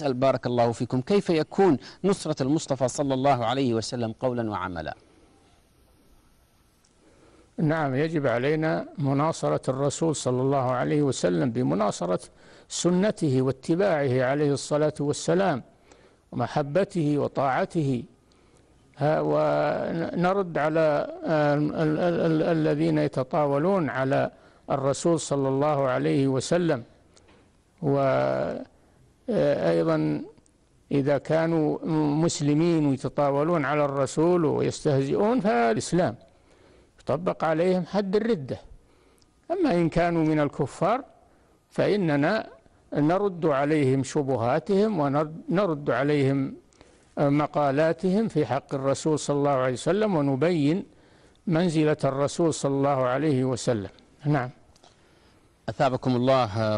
أسأل بارك الله فيكم كيف يكون نصرة المصطفى صلى الله عليه وسلم قولا وعملا نعم يجب علينا مناصرة الرسول صلى الله عليه وسلم بمناصرة سنته واتباعه عليه الصلاة والسلام ومحبته وطاعته ونرد على الذين يتطاولون على الرسول صلى الله عليه وسلم و آه، أيضا إذا كانوا مسلمين ويتطاولون على الرسول ويستهزئون فالإسلام يطبق عليهم حد الردة أما إن كانوا من الكفار فإننا نرد عليهم شبهاتهم ونرد عليهم مقالاتهم في حق الرسول صلى الله عليه وسلم ونبين منزلة الرسول صلى الله عليه وسلم نعم أثابكم الله